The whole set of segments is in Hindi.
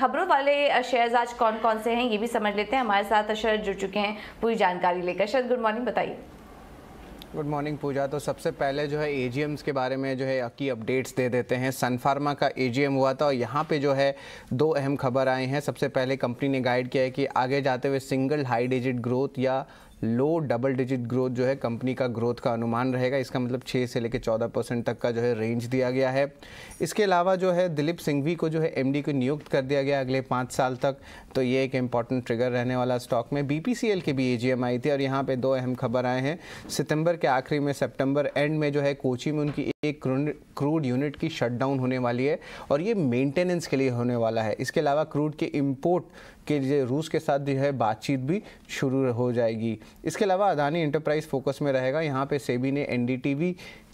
खबरों वाले शेयर्स आज कौन कौन से हैं ये भी समझ लेते हैं हमारे साथ शरद जुड़ चुके हैं पूरी जानकारी लेकर शरद गुड मॉर्निंग बताइए गुड मॉर्निंग पूजा तो सबसे पहले जो है एजीएम्स के बारे में जो है की अपडेट्स दे देते हैं सन फार्मा का एजीएम हुआ था और यहाँ पे जो है दो अहम खबर आए हैं सबसे पहले कंपनी ने गाइड किया है कि आगे जाते हुए सिंगल हाई डिजिट ग्रोथ या लो डबल डिजिट ग्रोथ जो है कंपनी का ग्रोथ का अनुमान रहेगा इसका मतलब 6 से लेकर 14 परसेंट तक का जो है रेंज दिया गया है इसके अलावा जो है दिलीप सिंघवी को जो है एमडी को नियुक्त कर दिया गया अगले पाँच साल तक तो ये एक इम्पॉर्टेंट ट्रिगर रहने वाला स्टॉक में बी के भी ए आई थी और यहाँ पर दो अहम खबर आए हैं सितंबर के आखिरी में सेप्टेम्बर एंड में जो है कोची में उनकी एक क्रूड यूनिट की शटडाउन होने वाली है और ये मेंटेनेंस के लिए होने वाला है इसके अलावा क्रूड के इम्पोर्ट के लिए रूस के साथ जो है बातचीत भी शुरू हो जाएगी इसके अलावा अदानी इंटरप्राइज फोकस में रहेगा यहाँ पे सेबी ने एन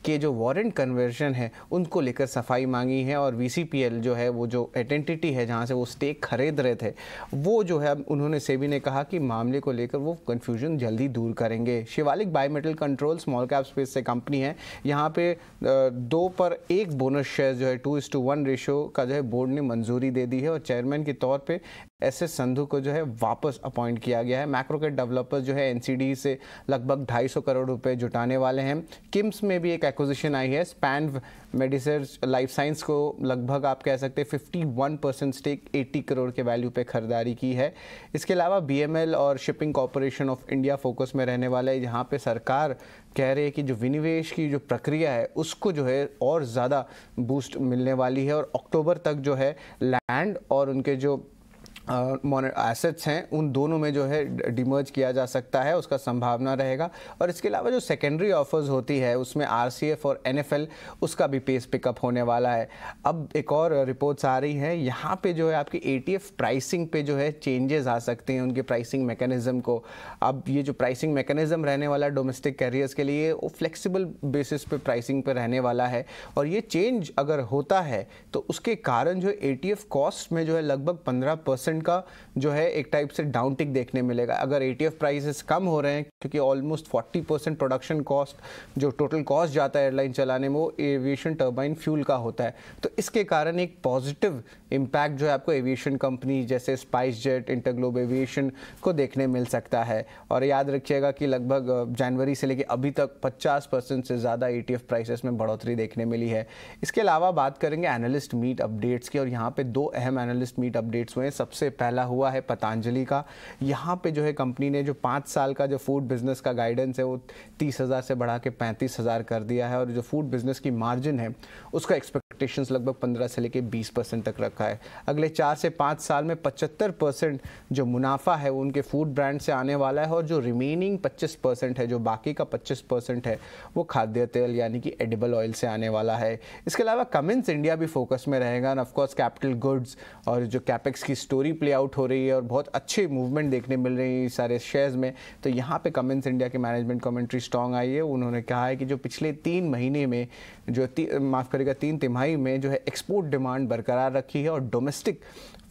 के जो वारंट कन्वर्जन है उनको लेकर सफाई मांगी है और वी जो है वो जो आइडेंटिटी है जहाँ से वो स्टेक खरीद रहे थे वो जो है उन्होंने सेबी ने कहा कि मामले को लेकर वो कन्फ्यूजन जल्दी दूर करेंगे Shivalik bimetal control small cap space से कंपनी है यहाँ पे दो पर एक बोनस शेयर जो है टू इस टू वन रेशो का जो है बोर्ड ने मंजूरी दे दी है और चेयरमैन के तौर पर एस एस संधु को जो है वापस अपॉइंट किया गया है मैक्रोकेट डेवलपर्स जो है एनसीडी से लगभग ढाई करोड़ रुपए जुटाने वाले हैं किम्स में भी एक एक्विजिशन आई है स्पैन मेडिसर लाइफ साइंस को लगभग आप कह सकते हैं one percent stake eighty crore के वैल्यू पे खरीदारी की है इसके अलावा एल और shipping corporation of India focus में रहने वाला है जहाँ पे सरकार कह रही है कि जो विनिवेश की जो प्रक्रिया है उसको जो है और ज़्यादा बूस्ट मिलने वाली है और अक्टूबर तक जो है लैंड और उनके जो एसेट्स हैं उन दोनों में जो है डिमर्ज किया जा सकता है उसका संभावना रहेगा और इसके अलावा जो सेकेंडरी ऑफर्स होती है उसमें आरसीएफ और एनएफएल उसका भी पेस पिकअप होने वाला है अब एक और रिपोर्ट्स आ रही हैं यहाँ पे जो है आपकी एटीएफ प्राइसिंग पे जो है चेंजेस आ सकते हैं उनके प्राइसिंग मैकेनिज़्म को अब ये जो प्राइसिंग मैकेनिज़्म रहने वाला डोमेस्टिक कैरियर्स के लिए वो फ्लेक्सिबल बेसिस पे प्राइसिंग पे रहने वाला है और ये चेंज अगर होता है तो उसके कारण जो ए कॉस्ट में जो है लगभग पंद्रह परसेंट का जो है एक टाइप से डाउन टिक देखने मिलेगा अगर ए टी प्राइसेस कम हो रहे हैं क्योंकि ऑलमोस्ट 40 परसेंट प्रोडक्शन कॉस्ट जो टोटल कॉस्ट जाता है एयरलाइन चलाने में वो एविएशन टर्बाइन फ्यूल का होता है तो इसके कारण एक पॉजिटिव इम्पैक्ट जो है आपको एविएशन कंपनी जैसे स्पाइस जेट इंटरग्लोब एविएशन को देखने मिल सकता है और याद रखिएगा कि लगभग जनवरी से लेकर अभी तक 50 परसेंट से ज़्यादा ए टी प्राइसेस में बढ़ोतरी देखने मिली है इसके अलावा बात करेंगे एनालिस्ट मीट अपडेट्स की और यहाँ पे दो अहम एनालिस्ट मीट अपडेट्स हुए हैं सबसे सबसे पहला हुआ है पतंजलि का यहाँ पे जो है कंपनी ने जो पाँच साल का जो फूड बिज़नेस का गाइडेंस है वो तीस हज़ार से बढ़ा के पैंतीस हज़ार कर दिया है और जो फूड बिज़नेस की मार्जिन है उसका एक्सपेक्ट एक्सपेक्टेशंस लगभग 15 से लेकर 20 परसेंट तक रखा है अगले चार से पाँच साल में 75 परसेंट जो मुनाफा है वो उनके फूड ब्रांड से आने वाला है और जो रिमेनिंग 25 परसेंट है जो बाकी का 25 परसेंट है वो खाद्य तेल यानी कि एडिबल ऑयल से आने वाला है इसके अलावा कमिंस इंडिया भी फोकस में रहेगा एंड ऑफकोर्स कैपिटल गुड्स और जो कैपेक्स की स्टोरी प्ले आउट हो रही है और बहुत अच्छे मूवमेंट देखने मिल रही है सारे शेयर्स में तो यहाँ पे कमिंस इंडिया के मैनेजमेंट कमेंट्री स्ट्रॉन्ग आई है उन्होंने कहा है कि जो पिछले तीन महीने में जो माफ़ करेगा तीन तिमाही तिमाही में जो है एक्सपोर्ट डिमांड बरकरार रखी है और डोमेस्टिक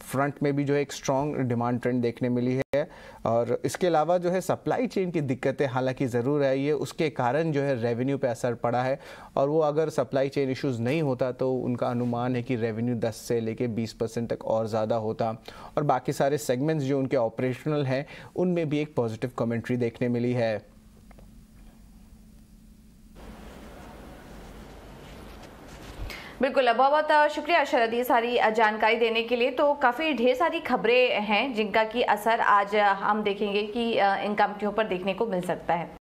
फ्रंट में भी जो है एक स्ट्रॉन्ग डिमांड ट्रेंड देखने मिली है और इसके अलावा जो है सप्लाई चेन की दिक्कतें हालांकि ज़रूर आई है उसके कारण जो है रेवेन्यू पे असर पड़ा है और वो अगर सप्लाई चेन इश्यूज नहीं होता तो उनका अनुमान है कि रेवेन्यू 10 से लेके 20 परसेंट तक और ज़्यादा होता और बाकी सारे सेगमेंट्स जो उनके ऑपरेशनल हैं उनमें भी एक पॉजिटिव कमेंट्री देखने मिली है बिल्कुल बहुत बहुत शुक्रिया शरद ये सारी जानकारी देने के लिए तो काफ़ी ढेर सारी खबरें हैं जिनका की असर आज हम देखेंगे कि इन कंपनियों पर देखने को मिल सकता है